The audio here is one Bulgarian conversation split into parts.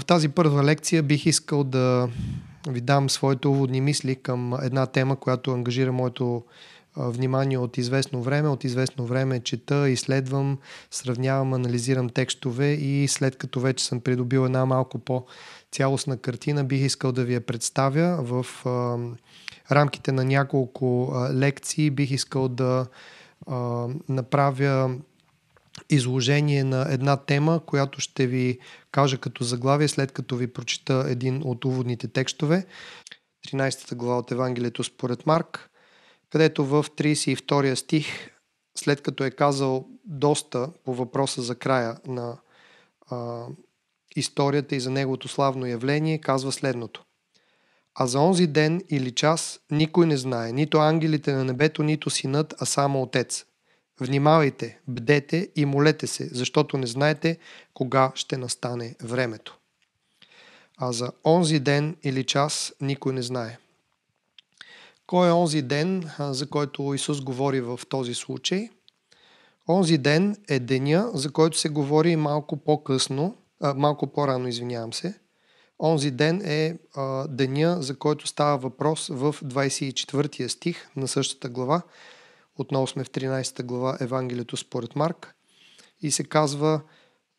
В тази първа лекция бих искал да ви дам своите уводни мисли към една тема, която ангажира моето внимание от известно време. От известно време чета, изследвам, сравнявам, анализирам текстове и след като вече съм придобил една малко по-цялостна картина, бих искал да ви я представя в рамките на няколко лекции. Бих искал да направя изложение на една тема, която ще ви кажа като заглавие, след като ви прочита един от уводните текстове. 13 та глава от Евангелието според Марк, където в 32 стих, след като е казал доста по въпроса за края на а, историята и за неговото славно явление, казва следното. А за онзи ден или час никой не знае, нито ангелите на небето, нито синът, а само отец – Внимавайте, бдете и молете се, защото не знаете кога ще настане времето. А за онзи ден или час никой не знае. Кой е онзи ден, за който Исус говори в този случай? Онзи ден е деня, за който се говори малко по-късно, а, малко по-рано, извинявам се. Онзи ден е а, деня, за който става въпрос в 24 стих на същата глава, отново сме в 13 глава Евангелието според Марк. И се казва,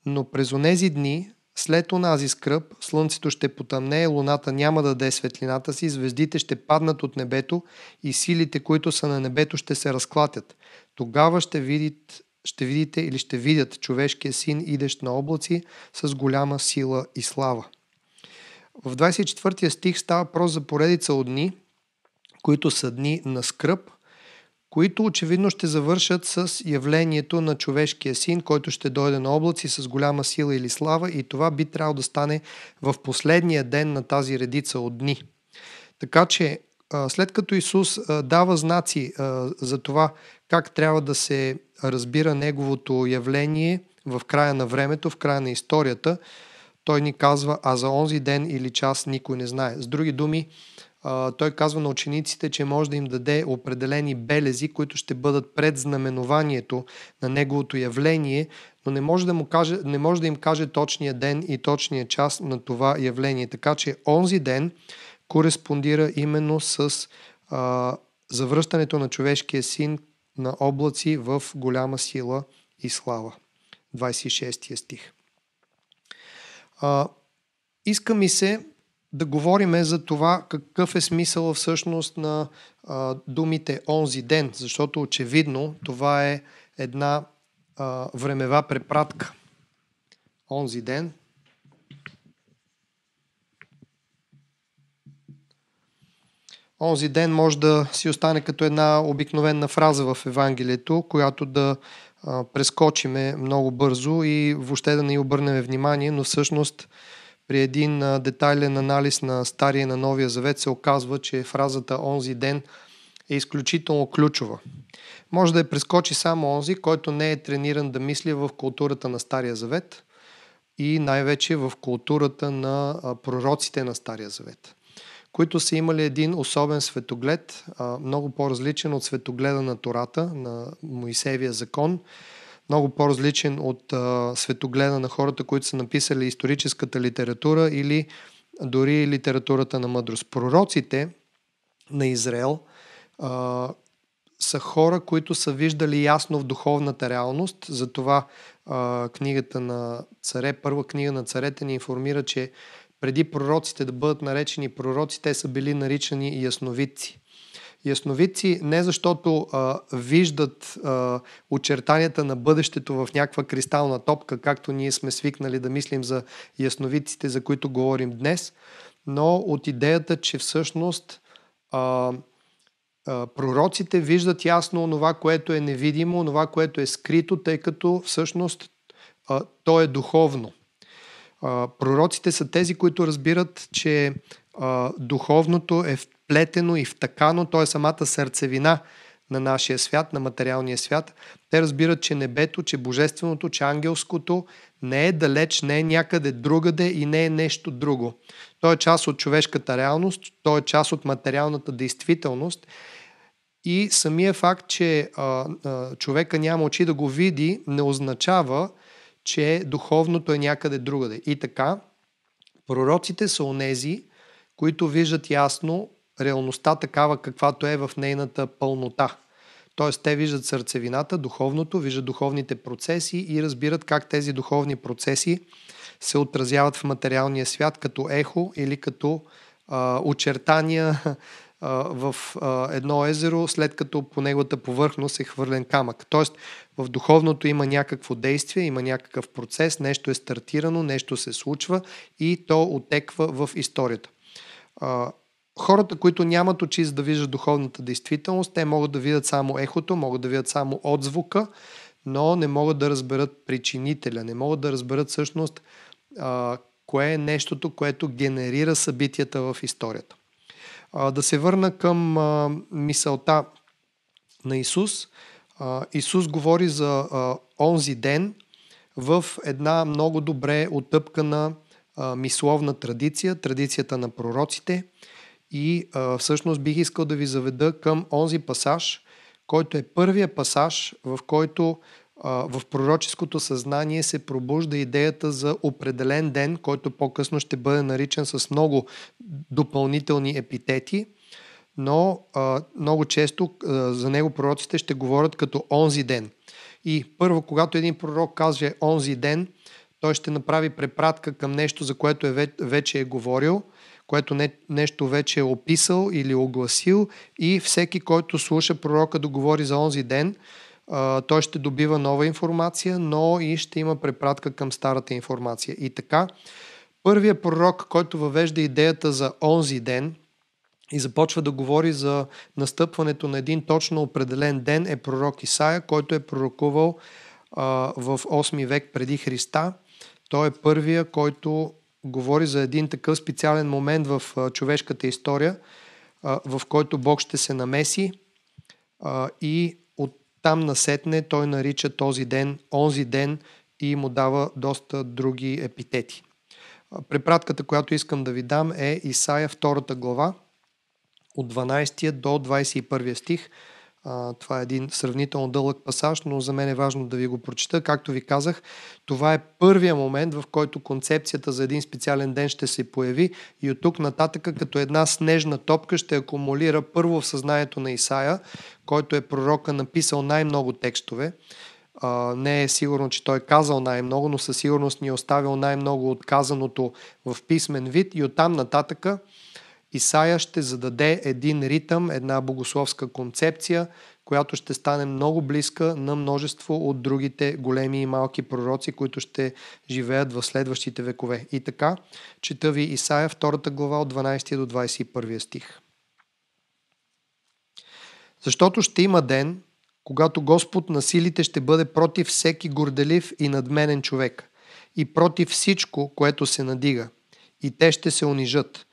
но през онези дни, след онази скръп, слънцето ще потъмнее, луната няма да даде светлината си, звездите ще паднат от небето и силите, които са на небето, ще се разклатят. Тогава ще, видит, ще видите или ще видят човешкия син, идещ на облаци с голяма сила и слава. В 24 стих става въпрос за поредица от дни, които са дни на скръп, които очевидно ще завършат с явлението на човешкия син, който ще дойде на облаци с голяма сила или слава и това би трябвало да стане в последния ден на тази редица от дни. Така че след като Исус дава знаци за това как трябва да се разбира Неговото явление в края на времето, в края на историята, той ни казва, а за онзи ден или час никой не знае. С други думи, а, той казва на учениците, че може да им даде определени белези, които ще бъдат пред знаменованието на неговото явление, но не може, да му каже, не може да им каже точния ден и точния час на това явление. Така че онзи ден кореспондира именно с а, завръщането на човешкия син на облаци в голяма сила и слава. 26 стих. А, иска ми се да говорим за това какъв е смисъл всъщност на а, думите онзи ден, защото очевидно това е една а, времева препратка. Онзи ден. Онзи ден може да си остане като една обикновена фраза в Евангелието, която да а, прескочиме много бързо и въобще да не обърнем внимание, но всъщност при един детайлен анализ на Стария и на Новия Завет се оказва, че фразата «онзи ден» е изключително ключова. Може да я прескочи само онзи, който не е трениран да мисли в културата на Стария Завет и най-вече в културата на пророците на Стария Завет, които са имали един особен светоглед, много по-различен от светогледа на Тората, на Моисевия закон – много по-различен от а, светогледа на хората, които са написали историческата литература или дори литературата на мъдрост. Пророците на Израел а, са хора, които са виждали ясно в духовната реалност. Затова а, книгата на царе, първа книга на царете ни информира, че преди пророците да бъдат наречени пророци, те са били наричани ясновидци ясновидци не защото а, виждат а, очертанията на бъдещето в някаква кристална топка, както ние сме свикнали да мислим за ясновидците, за които говорим днес, но от идеята, че всъщност а, а, пророците виждат ясно това, което е невидимо, това, което е скрито, тъй като всъщност а, то е духовно. А, пророците са тези, които разбират, че а, духовното е в вплетено и втъкано, то е самата сърцевина на нашия свят, на материалния свят. Те разбират, че небето, че божественото, че ангелското не е далеч, не е някъде другаде и не е нещо друго. То е част от човешката реалност, то е част от материалната действителност. И самия факт, че а, а, човека няма очи да го види, не означава, че духовното е някъде другаде. И така, пророците са онези, които виждат ясно реалността такава каквато е в нейната пълнота. Тоест те виждат сърцевината, духовното, виждат духовните процеси и разбират как тези духовни процеси се отразяват в материалния свят като ехо или като а, очертания а, в а, едно езеро, след като по неговата повърхност е хвърлен камък. Тоест в духовното има някакво действие, има някакъв процес, нещо е стартирано, нещо се случва и то отеква в историята. А, хората, които нямат очи за да виждат духовната действителност, те могат да видят само ехото, могат да видят само отзвука, но не могат да разберат причинителя, не могат да разберат всъщност а, кое е нещото, което генерира събитията в историята. А, да се върна към а, мисълта на Исус. А, Исус говори за а, онзи ден в една много добре отъпкана а, мисловна традиция, традицията на пророците – и а, всъщност бих искал да ви заведа към онзи пасаж, който е първия пасаж, в който в пророческото съзнание се пробужда идеята за определен ден, който по-късно ще бъде наричан с много допълнителни епитети, но много често за него пророците ще говорят като онзи ден. И първо, когато един пророк казва онзи ден, той ще направи препратка към нещо, за което е, вече е говорил – което не, нещо вече е описал или огласил и всеки, който слуша пророка да говори за онзи ден, а, той ще добива нова информация, но и ще има препратка към старата информация. И така, първия пророк, който въвежда идеята за онзи ден, и започва да говори за настъпването на един точно определен ден е пророк Исаия, който е пророкувал а, в 8 век преди Христа. Той е първия, който говори за един такъв специален момент в човешката история, в който Бог ще се намеси и от там насетне той нарича този ден, онзи ден и му дава доста други епитети. Препратката, която искам да ви дам е Исаия 2 глава от 12 до 21 стих – а, това е един сравнително дълъг пасаж, но за мен е важно да ви го прочита. Както ви казах, това е първия момент, в който концепцията за един специален ден ще се появи и от тук нататъка като една снежна топка ще акумулира първо в съзнанието на Исаия, който е пророка написал най-много текстове. Uh, не е сигурно, че той е казал най-много, но със сигурност ни е оставил най-много от казаното в писмен вид и оттам нататъка uh, Исаия ще зададе един ритъм, една богословска концепция, която ще стане много близка на множество от другите големи и малки пророци, които ще живеят в следващите векове. И така, чета ви Исаия втората глава от 12 до 21 стих. Защото ще има ден, когато Господ на силите ще бъде против всеки горделив и надменен човек и против всичко, което се надига. И те ще се унижат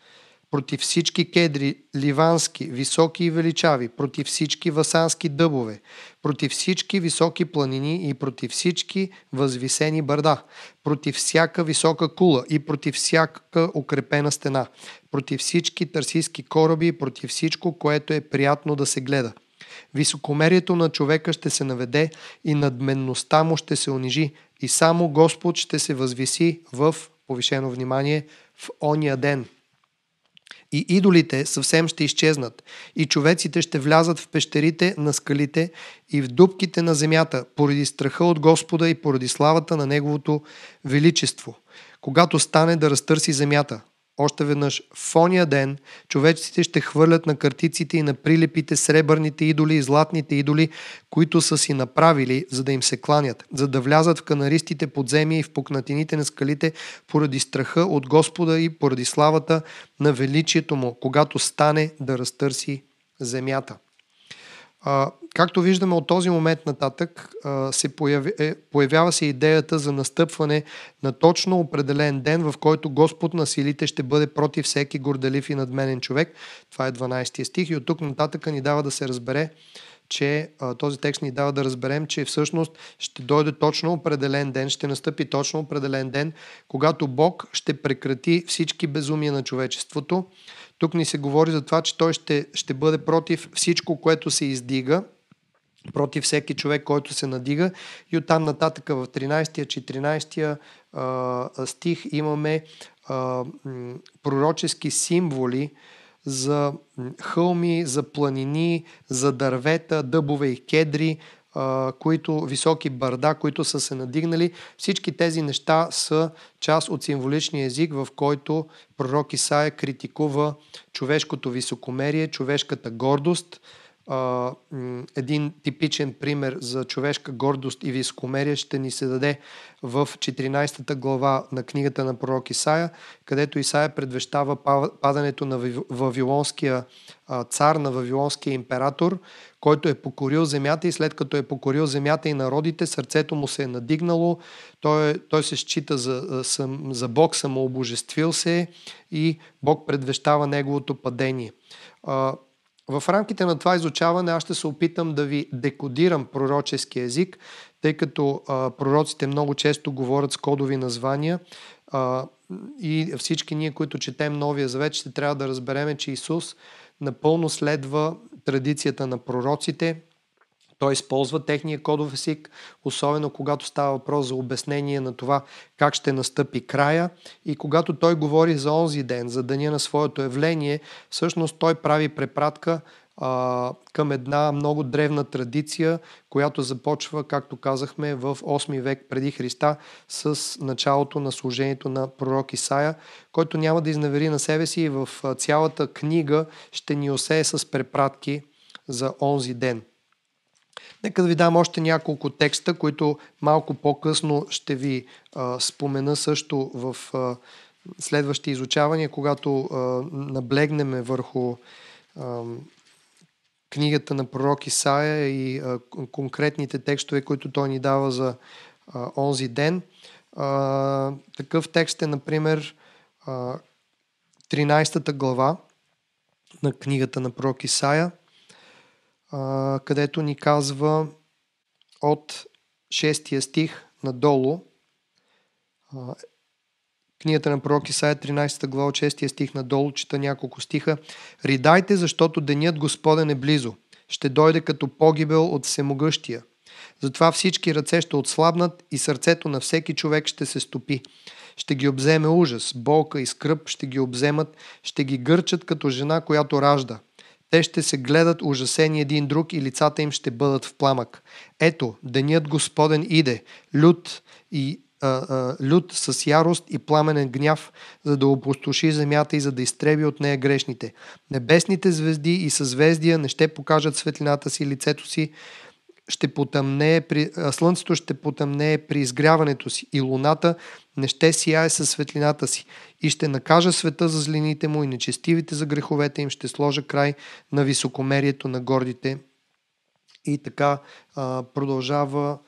против всички кедри ливански, високи и величави, против всички васански дъбове, против всички високи планини и против всички възвисени бърда, против всяка висока кула и против всяка укрепена стена, против всички търсийски кораби и против всичко, което е приятно да се гледа. Високомерието на човека ще се наведе и надменността му ще се унижи и само Господ ще се възвиси в повишено внимание в ония ден – и идолите съвсем ще изчезнат, и човеците ще влязат в пещерите на скалите и в дубките на земята, поради страха от Господа и поради славата на Неговото величество, когато стане да разтърси земята. Още веднъж, в ония ден човечците ще хвърлят на картиците и на прилепите сребърните идоли и златните идоли, които са си направили, за да им се кланят, за да влязат в канаристите подземия и в пукнатините на скалите поради страха от Господа и поради славата на величието му, когато стане да разтърси земята. А, както виждаме от този момент нататък, а, се появи, е, появява се идеята за настъпване на точно определен ден, в който Господ на силите ще бъде против всеки горделив и надменен човек. Това е 12 стих и от тук нататък ни дава да се разбере че а, този текст ни дава да разберем, че всъщност ще дойде точно определен ден, ще настъпи точно определен ден, когато Бог ще прекрати всички безумия на човечеството. Тук ни се говори за това, че Той ще, ще бъде против всичко, което се издига, против всеки човек, който се надига. И оттам нататък в 13-14 стих имаме а, м- пророчески символи, за хълми, за планини, за дървета, дъбове и кедри, които, високи барда, които са се надигнали. Всички тези неща са част от символичния език, в който пророк Исаия критикува човешкото високомерие, човешката гордост – а, един типичен пример за човешка гордост и вискомерие ще ни се даде в 14-та глава на книгата на пророк Исаия, където Исаия предвещава падането на Вавилонския цар, на Вавилонския император, който е покорил земята и след като е покорил земята и народите, сърцето му се е надигнало, той, е, той се счита за, за Бог, самообожествил се е и Бог предвещава неговото падение. В рамките на това изучаване аз ще се опитам да ви декодирам пророчески език, тъй като а, пророците много често говорят с кодови названия а, и всички ние, които четем Новия Завет, ще трябва да разбереме, че Исус напълно следва традицията на пророците, той използва техния кодов език, особено когато става въпрос за обяснение на това как ще настъпи края и когато той говори за онзи ден, за деня на своето явление, всъщност той прави препратка а, към една много древна традиция, която започва, както казахме, в 8 век преди Христа с началото на служението на пророк Исаия, който няма да изнавери на себе си и в цялата книга ще ни осее с препратки за онзи ден. Нека да ви дам още няколко текста, които малко по-късно ще ви а, спомена също в а, следващи изучавания, когато а, наблегнем върху а, книгата на пророк Исаия и а, конкретните текстове, които той ни дава за а, онзи ден. А, такъв текст е, например, а, 13 глава на книгата на пророк Исаия – а, където ни казва от 6 стих надолу. А, книгата на пророк Исаия 13 глава от 6 стих надолу чета няколко стиха. Ридайте, защото денят Господен е близо. Ще дойде като погибел от всемогъщия. Затова всички ръце ще отслабнат и сърцето на всеки човек ще се стопи. Ще ги обземе ужас, болка и скръп ще ги обземат, ще ги гърчат като жена, която ражда – те ще се гледат ужасени един друг и лицата им ще бъдат в пламък. Ето, денят Господен иде, лют и люд с ярост и пламенен гняв, за да опустоши земята и за да изтреби от нея грешните. Небесните звезди и съзвездия не ще покажат светлината си, лицето си ще потъмнее при, а, слънцето ще потъмнее при изгряването си и луната не ще сияе със светлината си и ще накажа света за злините му и нечестивите за греховете им ще сложа край на високомерието на гордите. И така а, продължава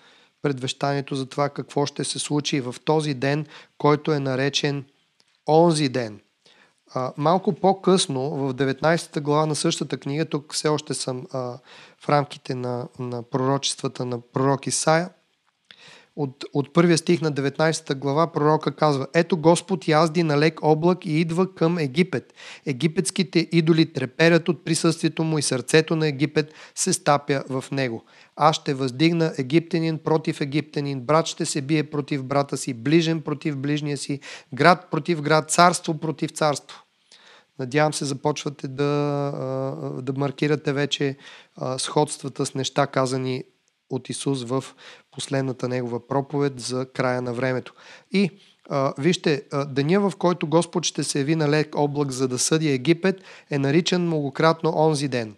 предвещанието за това какво ще се случи в този ден, който е наречен онзи ден – а, малко по-късно, в 19-та глава на същата книга, тук все още съм а, в рамките на, на пророчествата на пророк Исаия, от, от първия стих на 19 глава пророка казва Ето Господ язди на лек облак и идва към Египет. Египетските идоли треперят от присъствието му и сърцето на Египет се стапя в него. Аз ще въздигна египтянин против египтянин, брат ще се бие против брата си, ближен против ближния си, град против град, царство против царство. Надявам се започвате да, да маркирате вече сходствата с неща казани от Исус в последната негова проповед за края на времето. И а, вижте, а, деня в който Господ ще се яви на лек облак за да съди Египет е наричан многократно онзи ден.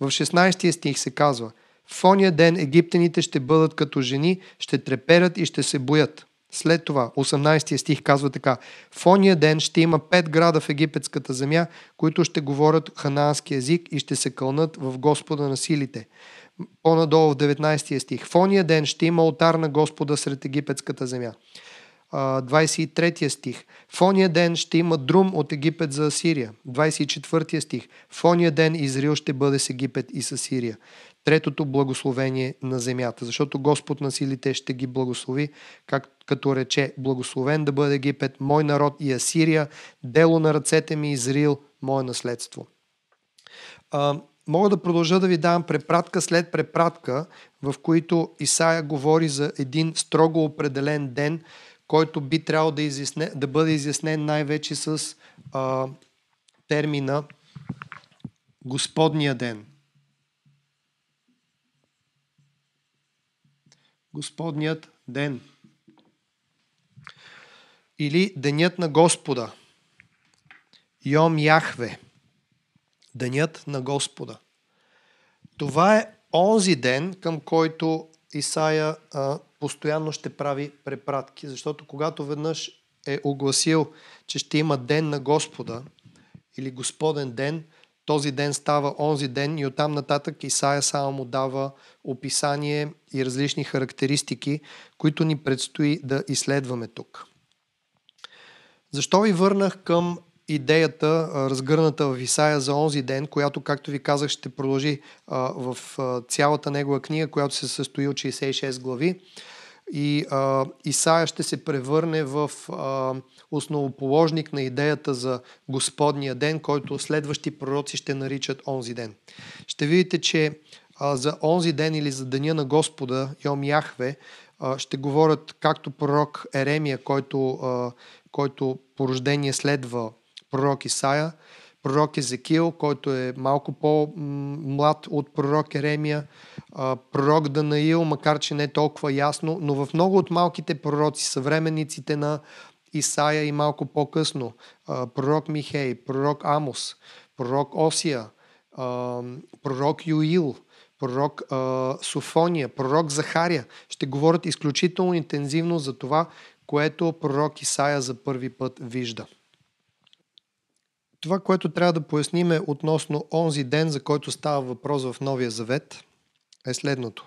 В 16 стих се казва В ония ден египтяните ще бъдат като жени, ще треперят и ще се боят. След това, 18 стих казва така. В ония ден ще има пет града в египетската земя, които ще говорят ханаански език и ще се кълнат в Господа на силите по-надолу в 19 стих. В ония ден ще има отар на Господа сред египетската земя. 23 стих. В ония ден ще има друм от Египет за Асирия. 24 стих. В ония ден Израил ще бъде с Египет и с Асирия. Третото благословение на земята, защото Господ на силите ще ги благослови, как, като рече, благословен да бъде Египет, мой народ и Асирия, дело на ръцете ми Израил, мое наследство мога да продължа да ви давам препратка след препратка, в които Исаия говори за един строго определен ден, който би трябвало да, изясне, да бъде изяснен най-вече с а, термина Господния ден. Господният ден. Или Денят на Господа. Йом Яхве денят на Господа. Това е онзи ден, към който Исаия а, постоянно ще прави препратки, защото когато веднъж е огласил, че ще има ден на Господа или Господен ден, този ден става онзи ден и оттам нататък Исаия само му дава описание и различни характеристики, които ни предстои да изследваме тук. Защо ви върнах към идеята, разгърната в Исаия за онзи ден, която, както ви казах, ще продължи в цялата негова книга, която се състои от 66 глави. И а, Исаия ще се превърне в а, основоположник на идеята за Господния ден, който следващи пророци ще наричат онзи ден. Ще видите, че а, за онзи ден или за деня на Господа, Йом Яхве, а, ще говорят както пророк Еремия, който, а, който порождение следва пророк Исаия, пророк Езекил, който е малко по-млад от пророк Еремия, пророк Данаил, макар че не е толкова ясно, но в много от малките пророци, съвременниците на Исаия и малко по-късно, пророк Михей, пророк Амос, пророк Осия, пророк Юил, пророк Софония, пророк Захария, ще говорят изключително интензивно за това, което пророк Исаия за първи път вижда. Това, което трябва да поясним е относно онзи ден, за който става въпрос в Новия Завет, е следното.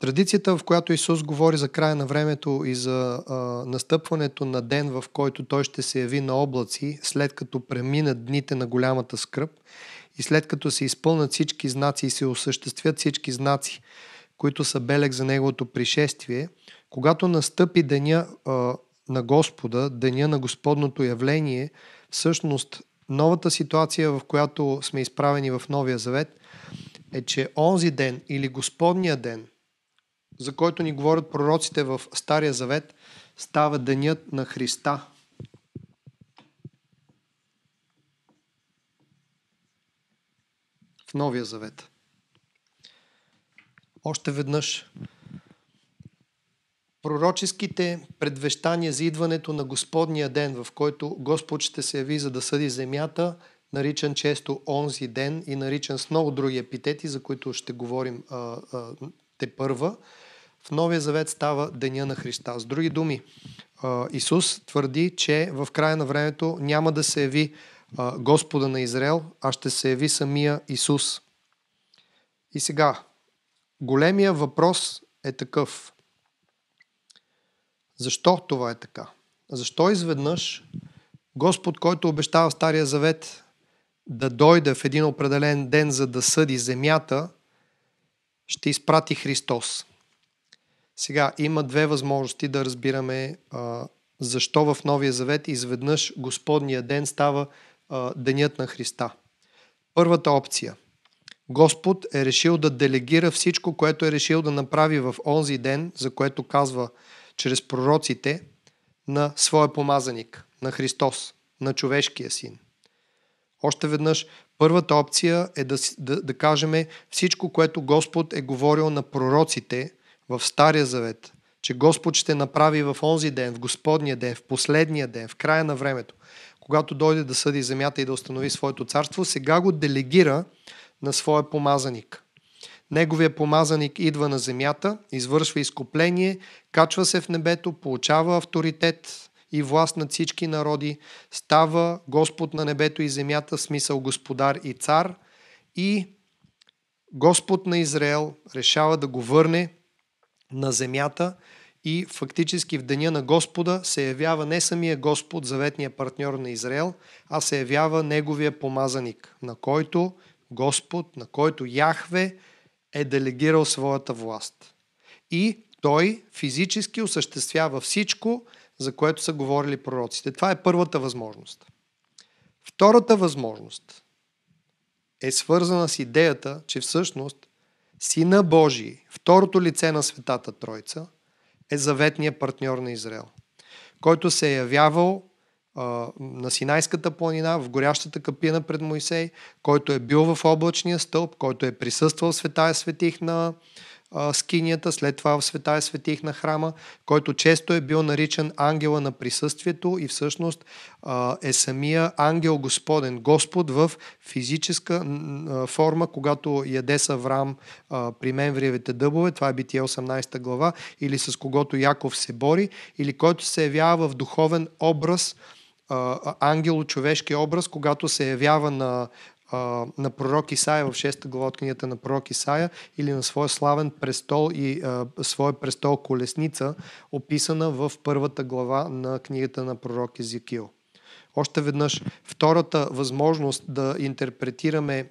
Традицията, в която Исус говори за края на времето и за настъпването на ден, в който Той ще се яви на облаци, след като преминат дните на голямата скръп и след като се изпълнат всички знаци и се осъществят всички знаци, които са белег за Неговото пришествие, когато настъпи деня на Господа, деня на Господното явление, Всъщност, новата ситуация, в която сме изправени в Новия Завет, е, че онзи ден или Господния ден, за който ни говорят пророците в Стария Завет, става денят на Христа. В Новия Завет. Още веднъж пророческите предвещания за идването на Господния ден, в който Господ ще се яви за да съди земята, наричан често онзи ден и наричан с много други епитети, за които ще говорим а, а, те първа, в Новия завет става Деня на Христа. С други думи, а, Исус твърди, че в края на времето няма да се яви а, Господа на Израел, а ще се яви самия Исус. И сега, големия въпрос е такъв. Защо това е така? Защо изведнъж Господ, който обещава в Стария Завет да дойде в един определен ден, за да съди земята, ще изпрати Христос. Сега има две възможности да разбираме а, защо в Новия Завет изведнъж Господния ден става а, денят на Христа. Първата опция. Господ е решил да делегира всичко, което е решил да направи в онзи ден, за което казва чрез пророците на своя помазаник, на Христос, на човешкия син. Още веднъж, първата опция е да, да, да кажем всичко, което Господ е говорил на пророците в Стария завет, че Господ ще направи в онзи ден, в Господния ден, в последния ден, в края на времето, когато дойде да съди земята и да установи своето царство, сега го делегира на своя помазаник. Неговия помазаник идва на земята, извършва изкупление, качва се в небето, получава авторитет и власт над всички народи, става Господ на небето и земята, смисъл Господар и Цар и Господ на Израел решава да го върне на земята и фактически в деня на Господа се явява не самия Господ, заветния партньор на Израел, а се явява неговия помазаник, на който Господ, на който Яхве е делегирал своята власт. И той физически осъществява всичко, за което са говорили пророците. Това е първата възможност. Втората възможност е свързана с идеята, че всъщност Сина Божий, второто лице на Светата Тройца, е заветният партньор на Израел, който се е явявал на Синайската планина, в горящата капина пред Моисей, който е бил в облачния стълб, който е присъствал в Светая Светих на скинията, след това в Светая Светих на храма, който често е бил наричан ангела на присъствието и всъщност е самия ангел Господен, Господ в физическа форма, когато яде с Авраам при Менвриевите дъбове, това е Битие 18 глава, или с когото Яков се бори, или който се явява в духовен образ – ангело човешкия образ, когато се явява на, на пророк Исаия в 6 глава от книгата на пророк Исаия или на своя славен престол и своя престол колесница, описана в първата глава на книгата на пророк Езекил. Още веднъж, втората възможност да интерпретираме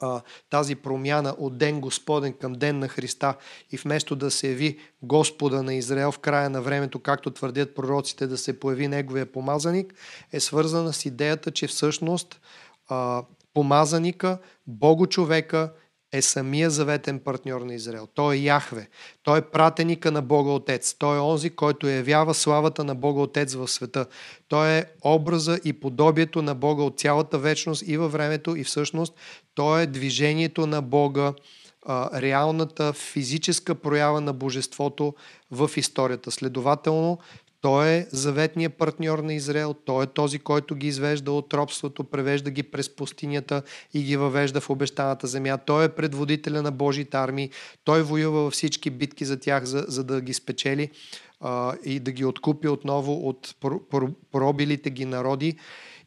а, тази промяна от Ден Господен към Ден на Христа и вместо да се яви Господа на Израел в края на времето, както твърдят пророците, да се появи Неговия помазаник, е свързана с идеята, че всъщност а, помазаника, Бого човека, е самия заветен партньор на Израел. Той е Яхве. Той е пратеника на Бога Отец. Той е онзи, който явява славата на Бога Отец в света. Той е образа и подобието на Бога от цялата вечност и във времето и всъщност. Той е движението на Бога, реалната физическа проява на Божеството в историята. Следователно, той е заветният партньор на Израел, той е този, който ги извежда от робството, превежда ги през пустинята и ги въвежда в обещаната земя. Той е предводителя на Божите армии, той воюва във всички битки за тях, за, за да ги спечели а, и да ги откупи отново от пробилите ги народи.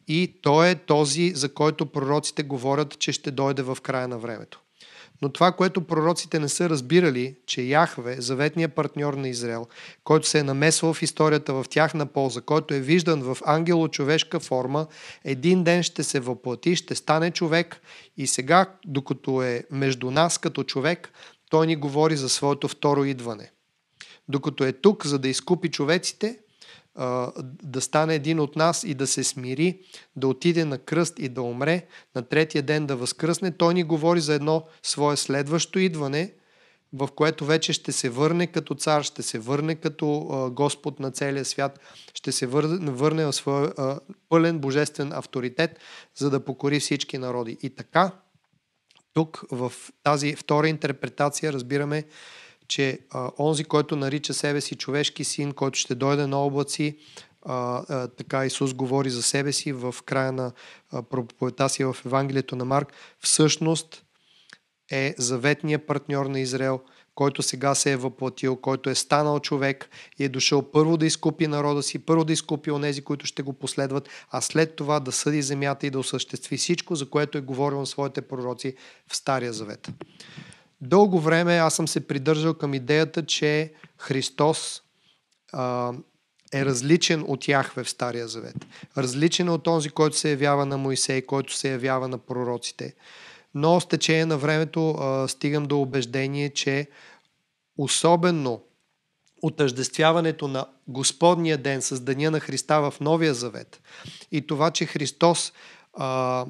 И той е този, за който пророците говорят, че ще дойде в края на времето. Но това, което пророците не са разбирали, че Яхве, заветният партньор на Израел, който се е намесвал в историята в тяхна полза, който е виждан в ангело-човешка форма, един ден ще се въплати, ще стане човек и сега, докато е между нас като човек, той ни говори за своето второ идване. Докато е тук, за да изкупи човеците, да стане един от нас и да се смири, да отиде на кръст и да умре, на третия ден да възкръсне, той ни говори за едно свое следващо идване, в което вече ще се върне като цар, ще се върне като Господ на целия свят, ще се върне, в своя пълен божествен авторитет, за да покори всички народи. И така, тук в тази втора интерпретация разбираме, че а, онзи, който нарича себе си човешки син, който ще дойде на облаци, а, а, така Исус говори за себе си в края на проповедта си в Евангелието на Марк, всъщност е заветният партньор на Израел, който сега се е въплатил, който е станал човек и е дошъл първо да изкупи народа си, първо да изкупи онези, които ще го последват, а след това да съди земята и да осъществи всичко, за което е говорил на своите пророци в Стария завет дълго време аз съм се придържал към идеята, че Христос а, е различен от Яхве в Стария Завет. Различен е от този, който се явява на Моисей, който се явява на пророците. Но с течение на времето а, стигам до убеждение, че особено отъждествяването на Господния ден с Деня на Христа в Новия Завет и това, че Христос а,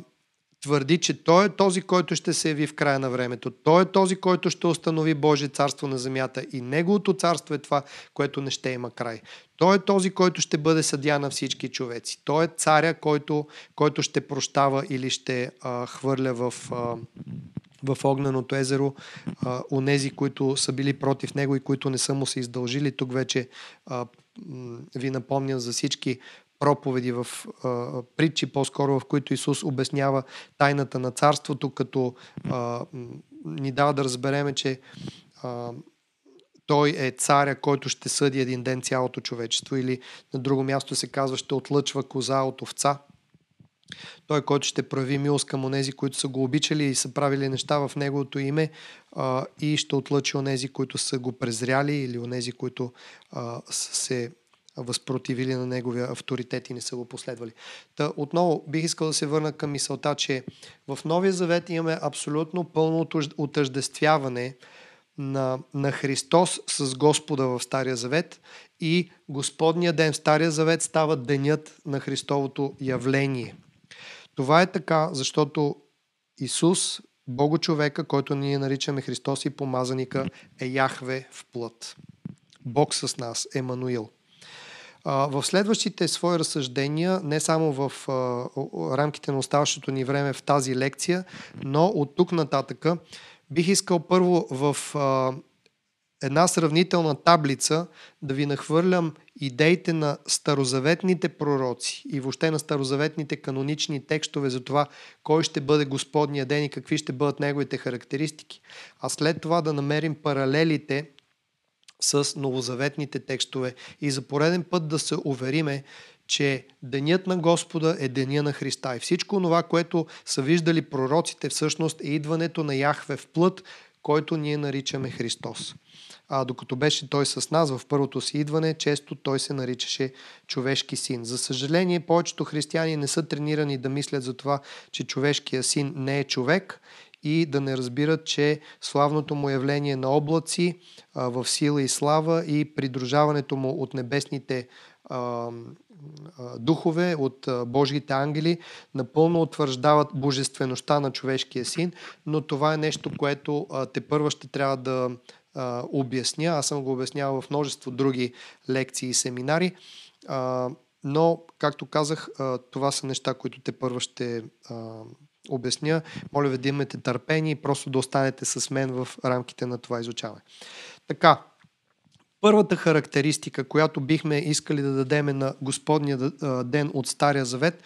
твърди, че Той е този, който ще се яви в края на времето. Той е този, който ще установи Божие царство на земята и Неговото царство е това, което не ще има край. Той е този, който ще бъде съдя на всички човеци. Той е царя, който, който ще прощава или ще а, хвърля в... А, в огненото езеро, у онези, които са били против него и които не са му се издължили. Тук вече ви напомням за всички проповеди, в а, притчи по-скоро, в които Исус обяснява тайната на царството, като а, ни дава да разбереме, че а, той е царя, който ще съди един ден цялото човечество или на друго място се казва, ще отлъчва коза от овца. Той, който ще прояви милост към онези, които са го обичали и са правили неща в неговото име а, и ще отлъчи онези, които са го презряли или онези, които а, се възпротивили на неговия авторитет и не са го последвали. Та, отново бих искал да се върна към мисълта, че в Новия Завет имаме абсолютно пълно отъждествяване на, на Христос с Господа в Стария Завет и Господния ден в Стария Завет става денят на Христовото явление. Това е така, защото Исус, Бого човека, който ние наричаме Христос и помазаника, е Яхве в плът. Бог с нас, Емануил. В следващите свои разсъждения, не само в рамките на оставащото ни време в тази лекция, но от тук нататъка, бих искал първо в една сравнителна таблица да ви нахвърлям идеите на старозаветните пророци и въобще на старозаветните канонични текстове за това кой ще бъде Господния ден и какви ще бъдат неговите характеристики. А след това да намерим паралелите с новозаветните текстове и за пореден път да се увериме, че денят на Господа е деня на Христа. И всичко това, което са виждали пророците, всъщност е идването на Яхве в плът, който ние наричаме Христос. А докато беше той с нас в първото си идване, често той се наричаше човешки син. За съжаление, повечето християни не са тренирани да мислят за това, че човешкият син не е човек и да не разбират, че славното му явление на облаци в сила и слава и придружаването му от небесните духове, от Божиите ангели, напълно утвърждават божествеността на човешкия син, но това е нещо, което те първа ще трябва да обясня. Аз съм го обяснявал в множество други лекции и семинари. но, както казах, това са неща, които те първа ще обясня. Моля ви да имате търпение и просто да останете с мен в рамките на това изучаване. Така, първата характеристика, която бихме искали да дадеме на Господния ден от Стария Завет,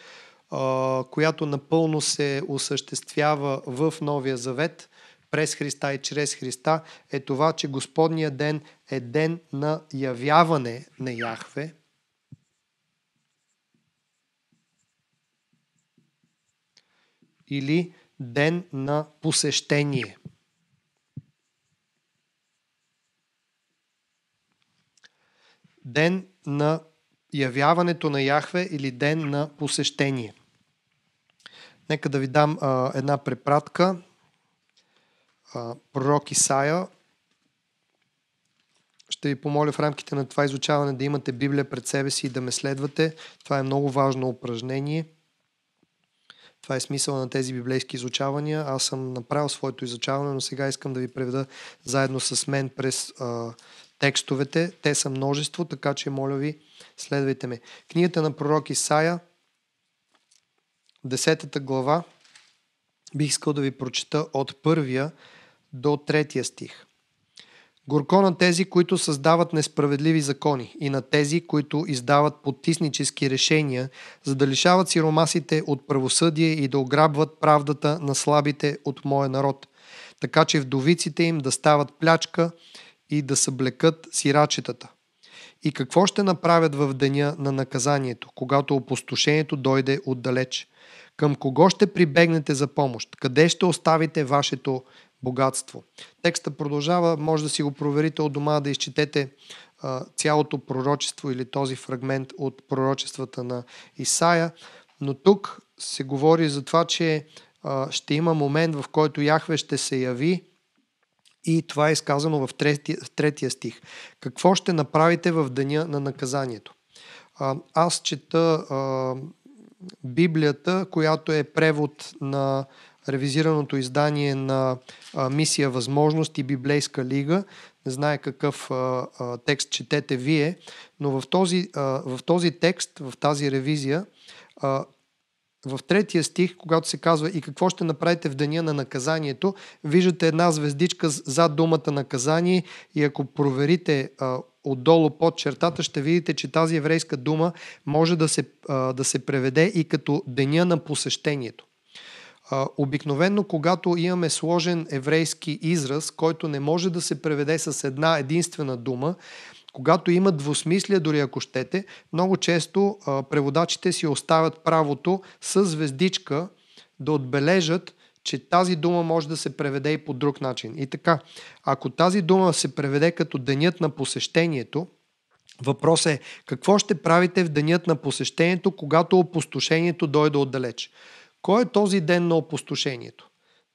която напълно се осъществява в Новия Завет през Христа и чрез Христа, е това, че Господния ден е ден на явяване на Яхве, или ден на посещение. Ден на явяването на Яхве или ден на посещение. Нека да ви дам а, една препратка. А, пророк Исаия. Ще ви помоля в рамките на това изучаване да имате Библия пред себе си и да ме следвате. Това е много важно упражнение. Това е смисъл на тези библейски изучавания. Аз съм направил своето изучаване, но сега искам да ви преведа заедно с мен през а, текстовете. Те са множество, така че моля ви, следвайте ме. Книгата на пророк Исаия, 10 глава, бих искал да ви прочета от първия до третия стих. Горко на тези, които създават несправедливи закони и на тези, които издават потиснически решения, за да лишават сиромасите от правосъдие и да ограбват правдата на слабите от моя народ, така че вдовиците им да стават плячка и да съблекат сирачетата. И какво ще направят в деня на наказанието, когато опустошението дойде отдалеч? Към кого ще прибегнете за помощ? Къде ще оставите вашето богатство. Текста продължава, може да си го проверите от дома, да изчетете а, цялото пророчество или този фрагмент от пророчествата на Исаия, но тук се говори за това, че а, ще има момент, в който Яхве ще се яви и това е изказано в третия, в третия стих. Какво ще направите в деня на наказанието? А, аз чета а, Библията, която е превод на ревизираното издание на а, Мисия Възможност и Библейска лига. Не знае какъв а, а, текст четете вие, но в този, а, в този текст, в тази ревизия, а, в третия стих, когато се казва и какво ще направите в деня на наказанието, виждате една звездичка за думата наказание и ако проверите а, отдолу под чертата, ще видите, че тази еврейска дума може да се, а, да се преведе и като деня на посещението. Обикновенно, когато имаме сложен еврейски израз, който не може да се преведе с една единствена дума, когато има двусмислие, дори ако щете, много често преводачите си оставят правото с звездичка да отбележат, че тази дума може да се преведе и по друг начин. И така, ако тази дума се преведе като денят на посещението, Въпрос е, какво ще правите в денят на посещението, когато опустошението дойде отдалеч? Кой е този ден на опустошението?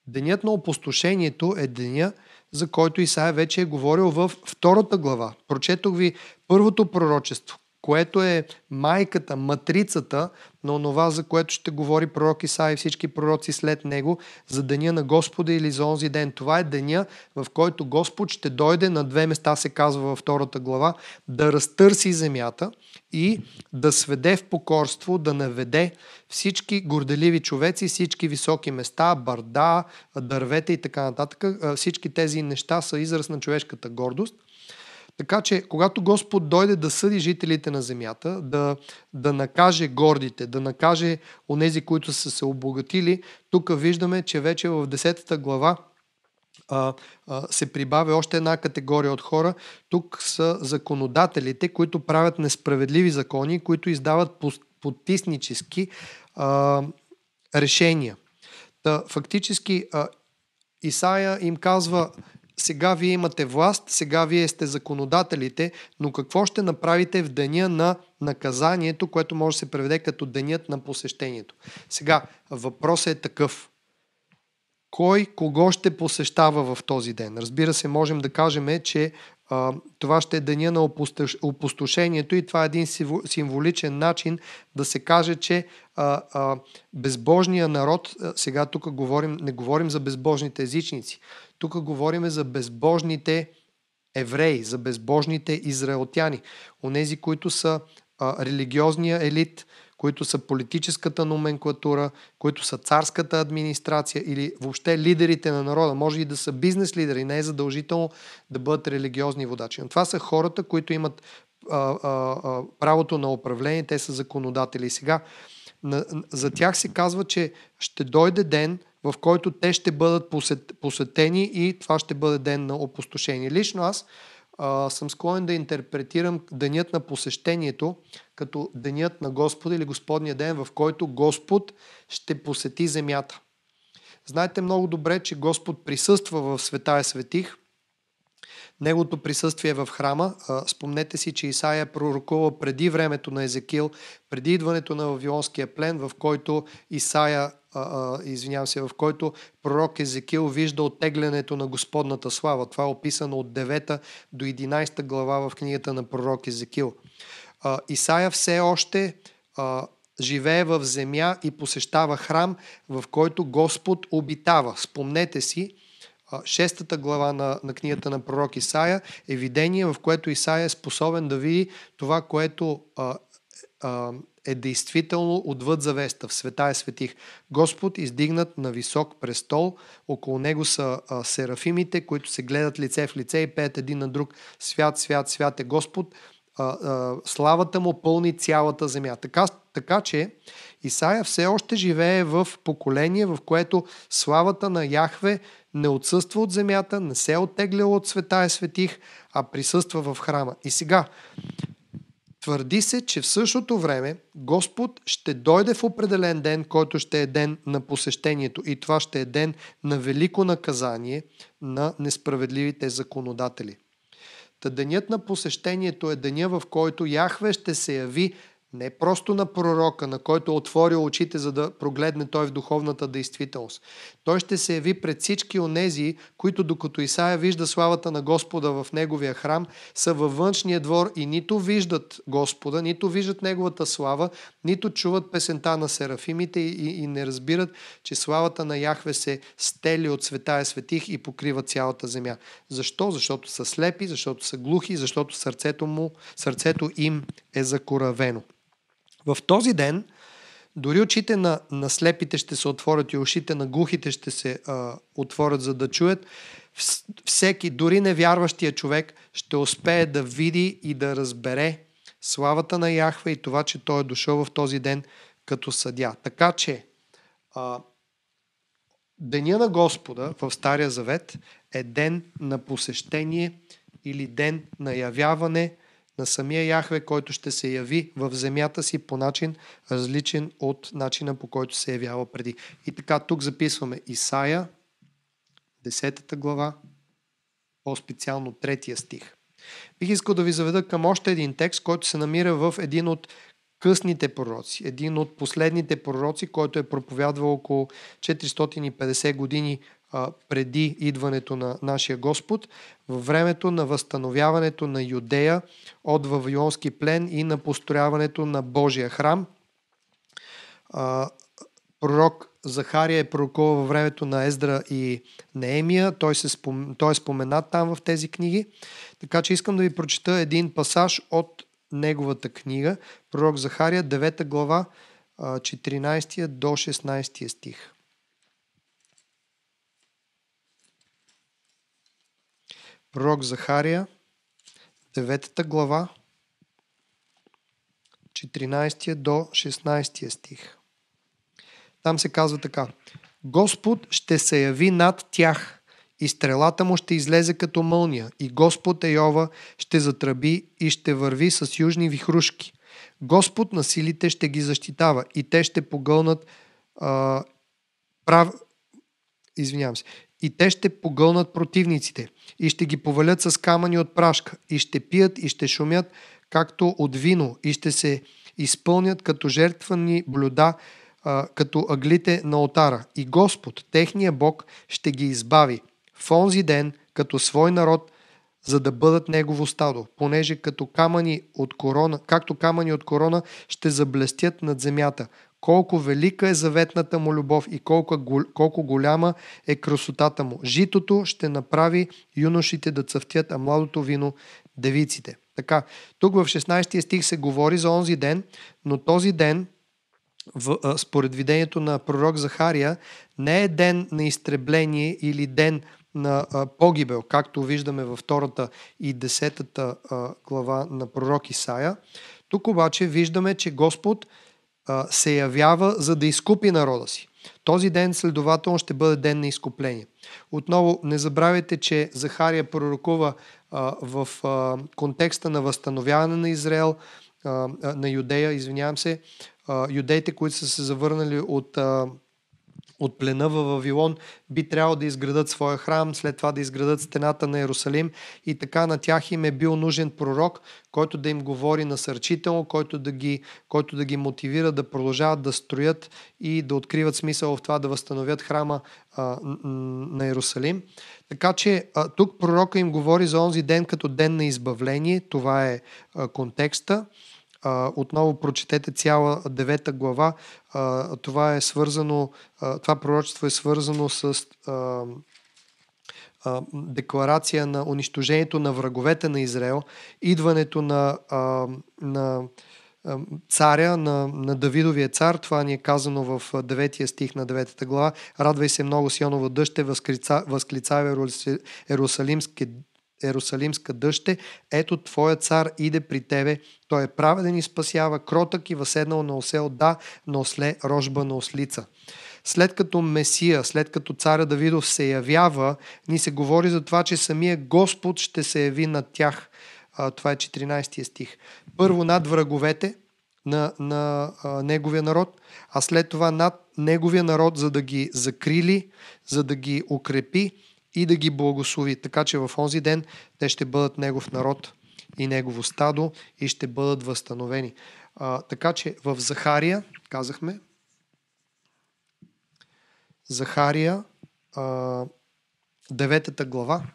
Денят на опустошението е деня, за който Исаия вече е говорил в втората глава. Прочетох ви първото пророчество, което е майката, матрицата на онова, за което ще говори пророк Исаия и всички пророци след него, за деня на Господа или за онзи ден. Това е деня, в който Господ ще дойде на две места, се казва във втората глава, да разтърси земята – и да сведе в покорство, да наведе всички горделиви човеци, всички високи места, барда, дървета и така нататък. Е, всички тези неща са израз на човешката гордост. Така че, когато Господ дойде да съди жителите на земята, да, да накаже гордите, да накаже онези, които са се обогатили, тук виждаме, че вече в 10 глава а, а, се прибавя още една категория от хора. Тук са законодателите, които правят несправедливи закони, които издават потиснически а, решения. Та, фактически а, Исаия им казва, сега вие имате власт, сега вие сте законодателите, но какво ще направите в деня на наказанието, което може да се преведе като денят на посещението? Сега, въпросът е такъв кой кого ще посещава в този ден. Разбира се, можем да кажем, че а, това ще е деня на опустошението и това е един символичен начин да се каже, че а, а, безбожния народ, а, сега тук говорим, не говорим за безбожните езичници, тук говорим за безбожните евреи, за безбожните израелтяни, онези, които са а, религиозния елит, които са политическата номенклатура, които са царската администрация или въобще лидерите на народа. Може и да са бизнес лидери, не е задължително да бъдат религиозни водачи. Но това са хората, които имат а, а, а, правото на управление, те са законодатели. Сега на, за тях се казва, че ще дойде ден, в който те ще бъдат посет, посетени и това ще бъде ден на опустошение. Лично аз а, съм склонен да интерпретирам денят на посещението като денят на Господа или Господния ден, в който Господ ще посети земята. Знаете много добре, че Господ присъства в света и е светих – неговото присъствие в храма. Спомнете си, че Исаия е пророкува преди времето на Езекил, преди идването на Вавилонския плен, в който Исаия извинявам се, в който пророк Езекил вижда оттеглянето на Господната слава. Това е описано от 9 до 11 глава в книгата на пророк Езекил. Исаия все още живее в земя и посещава храм, в който Господ обитава. Спомнете си, шестата глава на, на книгата на пророк Исаия е видение, в което Исаия е способен да види това, което а, а, е действително отвъд завеста. В света е светих. Господ издигнат на висок престол, около него са а, серафимите, които се гледат лице в лице и пеят един на друг. Свят, свят, свят е Господ. А, а, славата му пълни цялата земя. Така, така че Исаия все още живее в поколение, в което славата на Яхве не отсъства от земята, не се е оттегляла от света е светих, а присъства в храма. И сега, твърди се, че в същото време Господ ще дойде в определен ден, който ще е ден на посещението и това ще е ден на велико наказание на несправедливите законодатели. Та денят на посещението е деня, в който Яхве ще се яви не просто на пророка, на който отвори е отворил очите, за да прогледне той в духовната действителност. Той ще се яви пред всички онези, които докато Исаия вижда славата на Господа в неговия храм, са във външния двор и нито виждат Господа, нито виждат неговата слава, нито чуват песента на серафимите и, и, не разбират, че славата на Яхве се стели от света и светих и покрива цялата земя. Защо? Защото са слепи, защото са глухи, защото сърцето, му, сърцето им е закоравено. В този ден дори очите на, на слепите ще се отворят и ушите на глухите ще се а, отворят, за да чуят. Всеки, дори невярващия човек, ще успее да види и да разбере славата на Яхва и това, че той е дошъл в този ден като съдя. Така че, а, Деня на Господа в Стария Завет е ден на посещение или ден на явяване – на самия Яхве, който ще се яви в земята си по начин различен от начина по който се е явява преди. И така, тук записваме Исаия, 10 глава, по-специално 3 стих. Бих искал да ви заведа към още един текст, който се намира в един от късните пророци, един от последните пророци, който е проповядвал около 450 години а, преди идването на нашия Господ, във времето на възстановяването на Юдея от Вавилонски плен и на построяването на Божия храм. А, пророк Захария е пророкова във времето на Ездра и Неемия. Той, се спом... Той е споменат там в тези книги. Така че искам да ви прочета един пасаж от неговата книга, пророк Захария, 9 глава, 14 до 16 стих. Пророк Захария, 9 глава, 14 до 16 стих. Там се казва така. Господ ще се яви над тях и стрелата му ще излезе като мълния и Господ Ейова ще затръби и ще върви с южни вихрушки. Господ на силите ще ги защитава и те ще погълнат а, прав... Извинявам се и те ще погълнат противниците и ще ги повалят с камъни от прашка и ще пият и ще шумят както от вино и ще се изпълнят като жертвани блюда, а, като аглите на отара. И Господ, техния Бог, ще ги избави в онзи ден като свой народ, за да бъдат негово стадо, понеже като камъни от корона, както камъни от корона ще заблестят над земята – колко велика е заветната му любов и колко, колко голяма е красотата му. Житото ще направи юношите да цъфтят, а младото вино девиците. Така, тук в 16 стих се говори за онзи ден, но този ден, в, според видението на пророк Захария, не е ден на изтребление или ден на а, погибел, както виждаме във втората и десетата а, глава на пророк Исаия. Тук обаче виждаме, че Господ се явява, за да изкупи народа си. Този ден следователно ще бъде ден на изкупление. Отново не забравяйте, че Захария пророкува в контекста на възстановяване на Израел, на Юдея, извинявам се, юдеите, които са се завърнали от а, от плена във Вавилон, би трябвало да изградат своя храм, след това да изградат стената на Иерусалим и така на тях им е бил нужен пророк, който да им говори насърчително, който да ги, който да ги мотивира да продължават да строят и да откриват смисъл в това да възстановят храма а, на Иерусалим. Така че а, тук пророка им говори за онзи ден като ден на избавление, това е а, контекста отново прочетете цяла девета глава. това е свързано, това пророчество е свързано с декларация на унищожението на враговете на Израел, идването на, на царя, на, на Давидовия цар. Това ни е казано в 9 стих на 9 глава. Радвай се много, Сионова дъще, възклица, Ерусалимски Ерусалимска дъще, ето Твоя цар иде при Тебе, Той е праведен и спасява, кротък и въседнал на осел, да, на осле рожба на ослица. След като Месия, след като царя Давидов се явява, ни се говори за това, че самия Господ ще се яви над тях. това е 14 стих. Първо над враговете на, на а, неговия народ, а след това над неговия народ, за да ги закрили, за да ги укрепи, и да ги благослови. Така че в онзи ден те ще бъдат Негов народ и Негово стадо и ще бъдат възстановени. А, така че в Захария, казахме, Захария, деветата глава,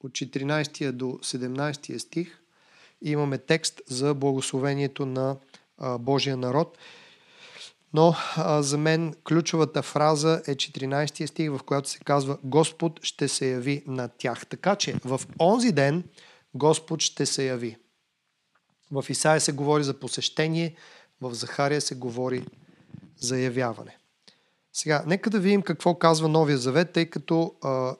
от 14 до 17 стих, имаме текст за благословението на Божия народ но а, за мен ключовата фраза е 14 стих, в която се казва Господ ще се яви на тях. Така че в онзи ден Господ ще се яви. В Исаия се говори за посещение, в Захария се говори за явяване. Сега, нека да видим какво казва Новия Завет, тъй като а,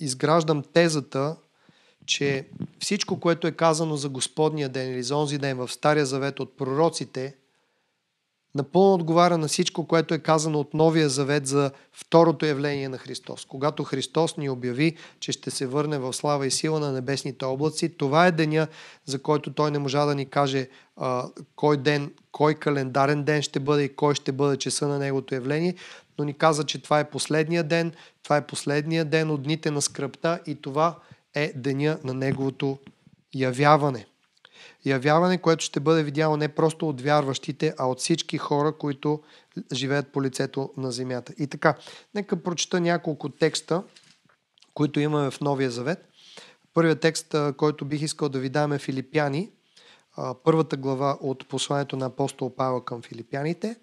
изграждам тезата, че всичко, което е казано за Господния ден или за онзи ден в Стария Завет от пророците – напълно отговаря на всичко, което е казано от Новия завет за второто явление на Христос. Когато Христос ни обяви, че ще се върне в слава и сила на небесните облаци, това е деня, за който Той не можа да ни каже а, кой ден, кой календарен ден ще бъде и кой ще бъде часа на Неговото явление, но ни каза, че това е последния ден, това е последния ден от дните на скръпта и това е деня на Неговото явяване. Явяване, което ще бъде видяло не просто от вярващите, а от всички хора, които живеят по лицето на земята. И така, нека прочета няколко текста, които имаме в Новия Завет. Първият текст, който бих искал да ви дам е Филипяни, първата глава от посланието на апостол Павел към филипяните.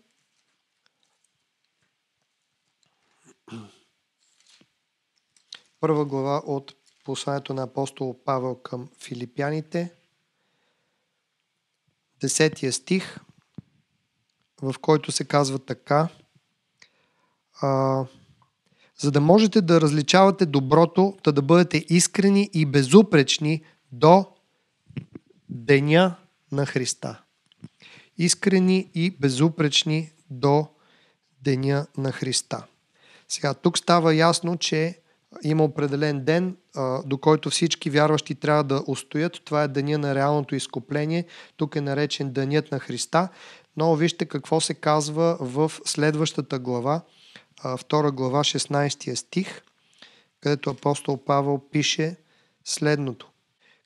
Първа глава от посланието на апостол Павел към филипяните – десетия стих, в който се казва така. А, за да можете да различавате доброто, да, да бъдете искрени и безупречни до деня на Христа. Искрени и безупречни до деня на Христа. Сега, тук става ясно, че има определен ден, до който всички вярващи трябва да устоят. Това е деня на реалното изкупление. Тук е наречен денят на Христа. Но вижте какво се казва в следващата глава, 2 глава, 16 стих, където апостол Павел пише следното.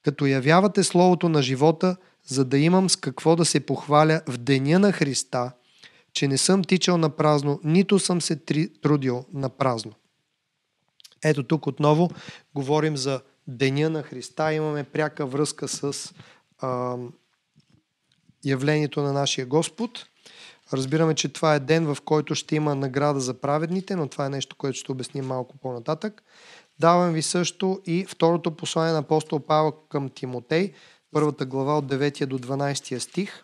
Като явявате Словото на живота, за да имам с какво да се похваля в деня на Христа, че не съм тичал на празно, нито съм се трудил на празно. Ето тук отново говорим за Деня на Христа, имаме пряка връзка с а, явлението на нашия Господ. Разбираме, че това е ден, в който ще има награда за праведните, но това е нещо, което ще обясним малко по-нататък. Давам ви също и второто послание на апостол Павел към Тимотей, първата глава от 9 до 12 стих.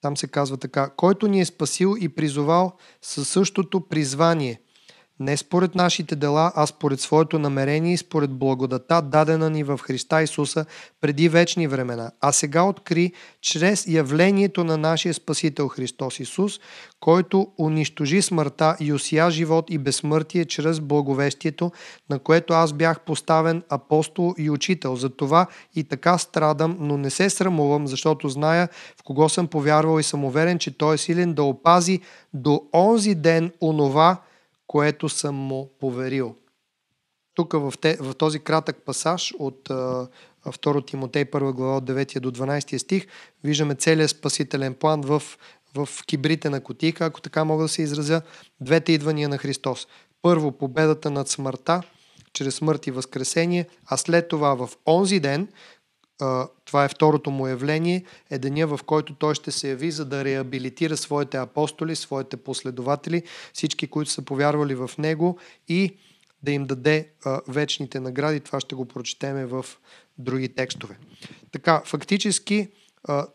Там се казва така. Който ни е спасил и призовал със същото призвание, не според нашите дела, а според своето намерение и според благодата, дадена ни в Христа Исуса преди вечни времена, а сега откри чрез явлението на нашия Спасител Христос Исус, който унищожи смъртта и осия живот и безсмъртие чрез благовестието, на което аз бях поставен апостол и учител. Затова и така страдам, но не се срамувам, защото зная в кого съм повярвал и съм уверен, че Той е силен да опази до онзи ден онова, което съм му поверил. Тук в, този кратък пасаж от 2 Тимотей 1 глава от 9 до 12 стих виждаме целият спасителен план в, в кибрите на котика, ако така мога да се изразя, двете идвания на Христос. Първо победата над смъртта, чрез смърт и възкресение, а след това в онзи ден, това е второто му явление, е деня в който той ще се яви, за да реабилитира своите апостоли, своите последователи, всички, които са повярвали в него и да им даде вечните награди. Това ще го прочетеме в други текстове. Така, фактически,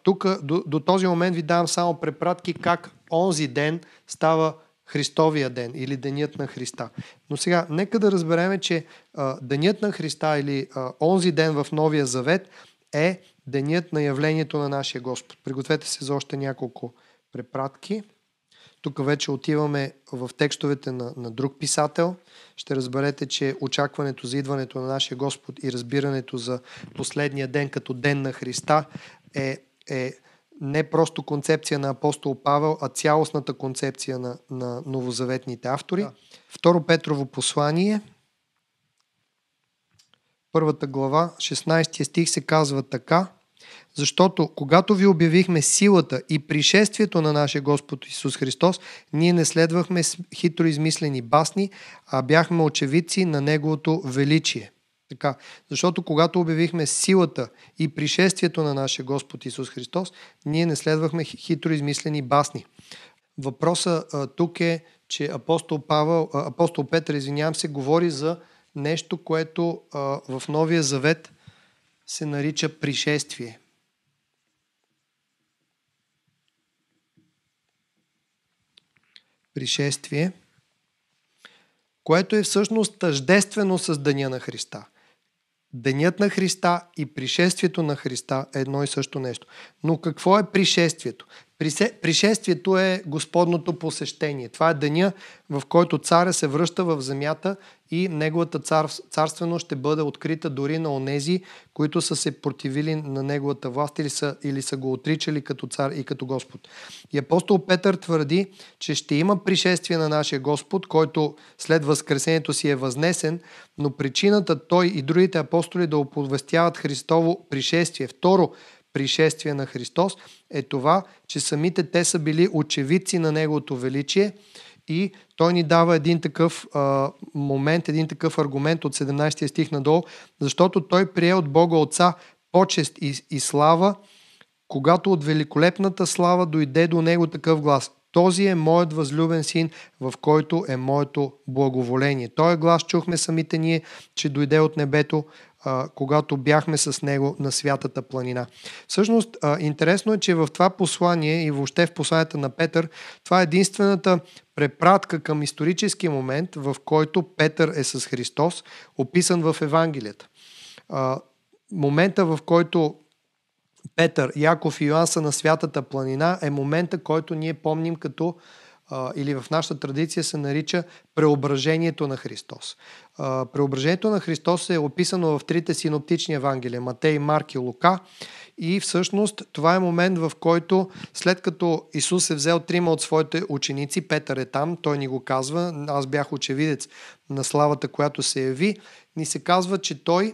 тук до, до този момент ви давам само препратки как онзи ден става Христовия ден или Денят на Христа. Но сега, нека да разбереме, че а, Денят на Христа или а, онзи ден в Новия Завет е Денят на явлението на нашия Господ. Пригответе се за още няколко препратки. Тук вече отиваме в текстовете на, на друг писател. Ще разберете, че очакването за идването на нашия Господ и разбирането за последния ден като ден на Христа е, е не просто концепция на апостол Павел, а цялостната концепция на, на новозаветните автори. Да. Второ Петрово послание, първата глава, 16 стих се казва така. Защото когато ви обявихме силата и пришествието на нашия Господ Исус Христос, ние не следвахме хитро измислени басни, а бяхме очевидци на Неговото величие. Така. Защото когато обявихме силата и пришествието на нашия Господ Исус Христос, ние не следвахме хитро измислени басни. Въпросът а, тук е, че апостол, Павел, а, апостол Петър, извинявам се, говори за нещо, което а, в Новия Завет се нарича пришествие. Пришествие, което е всъщност тъждествено с Деня на Христа – Денят на Христа и пришествието на Христа е едно и също нещо. Но какво е пришествието? Пришествието е Господното посещение. Това е деня, в който царя се връща в земята и неговата цар, царственост ще бъде открита дори на онези, които са се противили на неговата власт или са, или са го отричали като цар и като Господ. И апостол Петър твърди, че ще има пришествие на нашия Господ, който след възкресението си е възнесен, но причината той и другите апостоли да оповестяват Христово пришествие. Второ, пришествие на Христос, е това, че самите те са били очевидци на Неговото величие и той ни дава един такъв а, момент, един такъв аргумент от 17 стих надолу, защото той прие от Бога Отца почест и, и слава, когато от великолепната слава дойде до него такъв глас. Този е моят възлюбен син, в който е моето благоволение. Той е глас чухме самите ние, че дойде от небето когато бяхме с него на Святата планина. Всъщност, интересно е, че в това послание и въобще в посланията на Петър, това е единствената препратка към исторически момент, в който Петър е с Христос, описан в Евангелията. момента, в който Петър, Яков и Йоан са на Святата планина, е момента, който ние помним като а, или в нашата традиция се нарича преображението на Христос. А, преображението на Христос е описано в трите синоптични евангелия Матей, Марк и Лука. И всъщност това е момент, в който след като Исус е взел трима от своите ученици, Петър е там, той ни го казва, аз бях очевидец на славата, която се яви, ни се казва, че той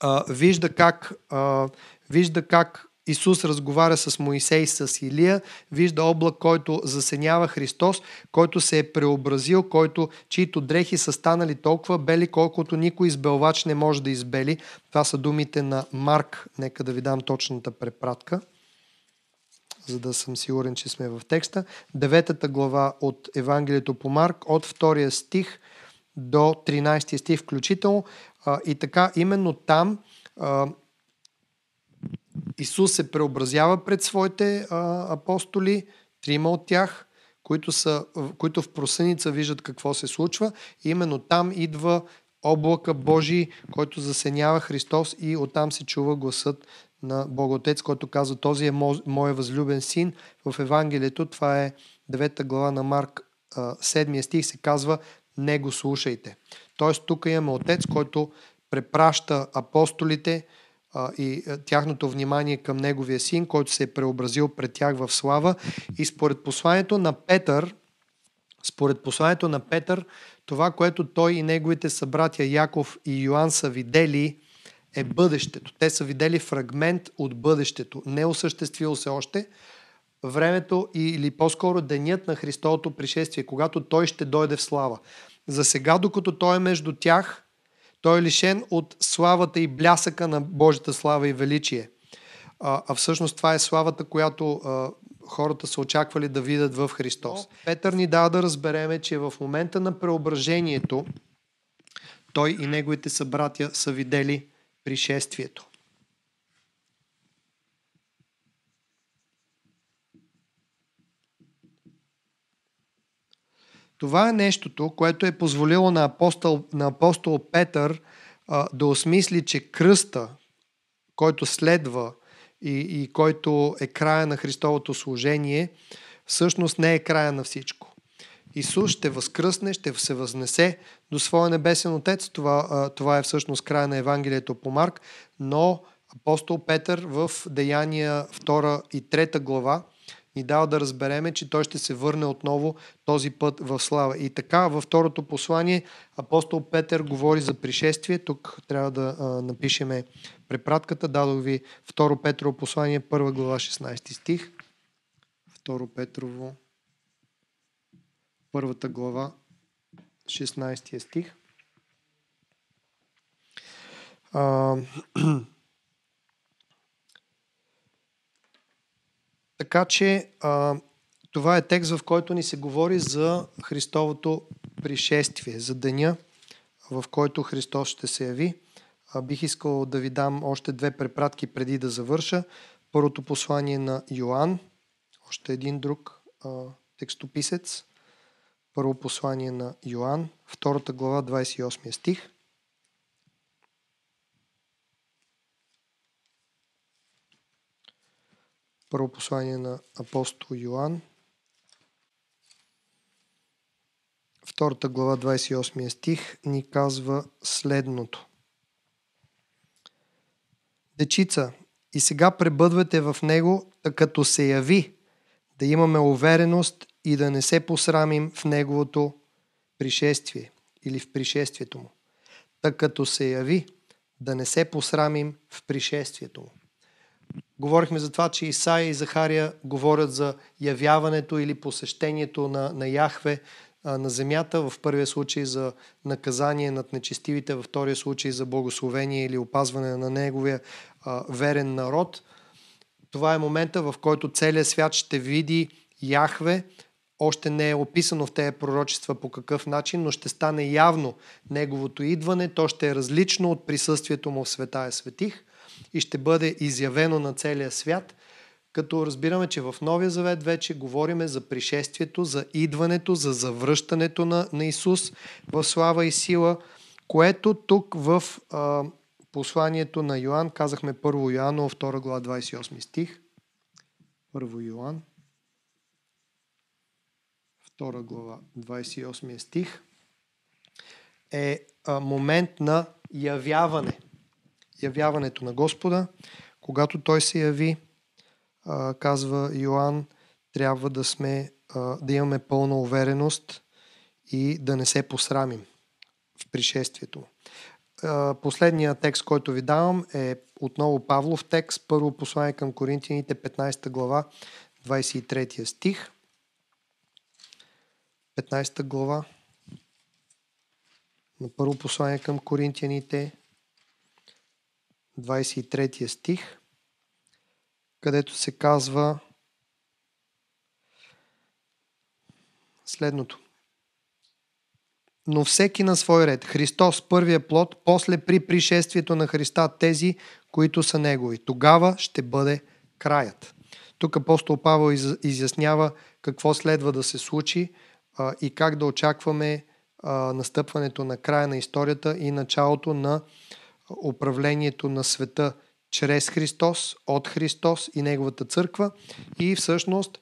а, вижда как, а, вижда как Исус разговаря с Моисей с Илия, вижда облак, който засенява Христос, който се е преобразил, който, чието дрехи са станали толкова бели, колкото никой избелвач не може да избели. Това са думите на Марк. Нека да ви дам точната препратка за да съм сигурен, че сме в текста. Деветата глава от Евангелието по Марк, от втория стих до 13 стих включително. И така, именно там Исус се преобразява пред своите а, апостоли, трима от тях, които, са, които в просъница виждат какво се случва. И именно там идва облака Божий, който засенява Христос и оттам се чува гласът на Бог Отец, който казва, този е Мой възлюбен син. В Евангелието, това е 9 глава на Марк 7 стих, се казва, не го слушайте. Тоест тук имаме Отец, който препраща апостолите, и тяхното внимание към неговия син, който се е преобразил пред тях в слава. И според посланието на Петър, според посланието на Петър, това, което той и неговите събратя Яков и Йоанн са видели, е бъдещето. Те са видели фрагмент от бъдещето, не е осъществило се още. Времето или по-скоро денят на Христовото пришествие, когато той ще дойде в слава. За сега, докато той е между тях, той е лишен от славата и блясъка на Божията слава и величие. А, а всъщност това е славата, която а, хората са очаквали да видят в Христос. Но Петър ни дава да разбереме, че в момента на преображението той и неговите събратя са видели пришествието. Това е нещото, което е позволило на апостол, на апостол Петър а, да осмисли, че кръста, който следва и, и който е края на Христовото служение, всъщност не е края на всичко. Исус ще възкръсне, ще се възнесе до своя небесен отец. Това, а, това е всъщност края на Евангелието по Марк, но апостол Петър в Деяния 2 и 3 глава ни дава да разбереме, че той ще се върне отново този път в слава. И така, във второто послание апостол Петър говори за пришествие. Тук трябва да а, напишеме препратката. Дадох ви второ Петрово послание, 1 глава, 16 стих. Второ Петрово, първата глава, 16 стих. А, Така че а, това е текст, в който ни се говори за Христовото пришествие, за деня, в който Христос ще се яви. А, бих искал да ви дам още две препратки преди да завърша. Първото послание на Йоанн, още един друг а, текстописец. Първо послание на Йоанн, втората глава, 28 стих. Първо послание на апостол Йоанн. Втората глава, 28 стих, ни казва следното. Дечица, и сега пребъдвате в него, като се яви, да имаме увереност и да не се посрамим в неговото пришествие или в пришествието му. Та като се яви, да не се посрамим в пришествието му. Говорихме за това, че Исаия и Захария говорят за явяването или посещението на, на Яхве а, на земята, в първия случай за наказание над нечестивите, във втория случай за благословение или опазване на неговия а, верен народ. Това е момента, в който целият свят ще види Яхве, още не е описано в тези пророчества по какъв начин, но ще стане явно неговото идване. То ще е различно от присъствието му в света е светих – и ще бъде изявено на целия свят, като разбираме, че в Новия Завет вече говориме за пришествието, за идването, за завръщането на, на Исус в слава и сила, което тук в а, посланието на Йоанн, казахме 1 Йоанно, 2 глава 28 стих. 1 Йоанн, 2 глава 28 стих е а, момент на явяване явяването на Господа. Когато Той се яви, казва Йоанн, трябва да, сме, да имаме пълна увереност и да не се посрамим в пришествието му. Последният текст, който ви давам е отново Павлов текст, първо послание към Коринтияните, 15 глава, 23 стих. 15 глава на първо послание към Коринтияните, 23 стих, където се казва следното. Но всеки на свой ред. Христос първия плод, после при пришествието на Христа тези, които са Негови. Тогава ще бъде краят. Тук апостол Павел изяснява какво следва да се случи а, и как да очакваме а, настъпването на края на историята и началото на управлението на света чрез Христос, от Христос и Неговата църква. И всъщност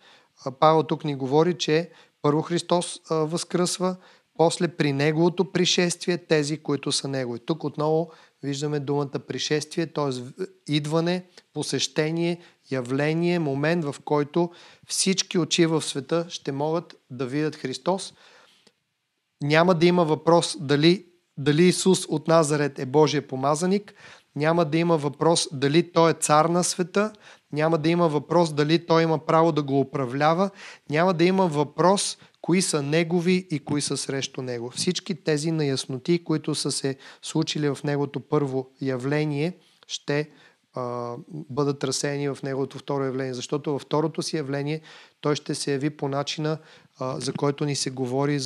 Павел тук ни говори, че първо Христос възкръсва, после при Неговото пришествие тези, които са Негови. Тук отново виждаме думата пришествие, т.е. идване, посещение, явление, момент в който всички очи в света ще могат да видят Христос. Няма да има въпрос дали дали Исус от Назарет е Божия помазаник, няма да има въпрос дали Той е цар на света, няма да има въпрос дали Той има право да го управлява, няма да има въпрос кои са негови и кои са срещу него. Всички тези наясноти, които са се случили в негото първо явление, ще а, бъдат разсеяни в неговото второ явление, защото във второто си явление той ще се яви по начина, за който ни се говори,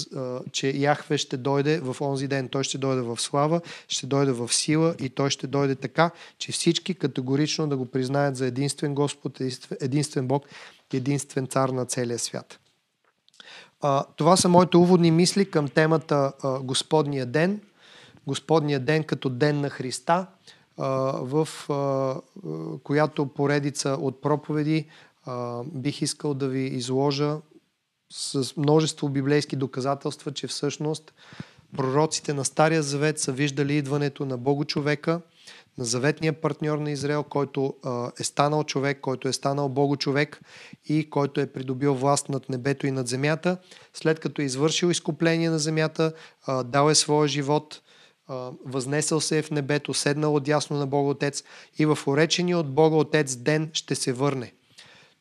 че Яхве ще дойде в онзи ден. Той ще дойде в слава, ще дойде в сила и той ще дойде така, че всички категорично да го признаят за единствен Господ, единствен Бог, единствен цар на целия свят. това са моите уводни мисли към темата Господния ден. Господния ден като ден на Христа, в която поредица от проповеди бих искал да ви изложа с множество библейски доказателства, че всъщност пророците на Стария Завет са виждали идването на Бога човека, на заветния партньор на Израел, който а, е станал човек, който е станал Бого човек и който е придобил власт над небето и над земята. След като е извършил изкупление на земята, а, дал е своя живот, а, възнесъл се е в небето, седнал отясно на Бога Отец и в уречения от Бога Отец ден ще се върне –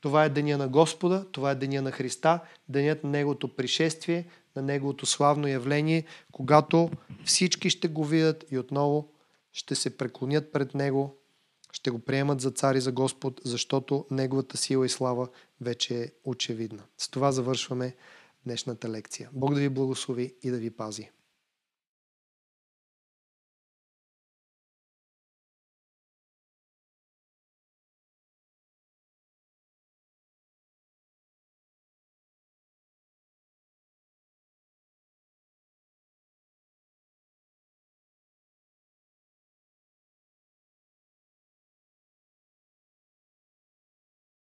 това е деня на Господа, това е деня на Христа, денят на Неговото пришествие, на Неговото славно явление, когато всички ще го видят и отново ще се преклонят пред Него, ще го приемат за цар и за Господ, защото Неговата сила и слава вече е очевидна. С това завършваме днешната лекция. Бог да ви благослови и да ви пази.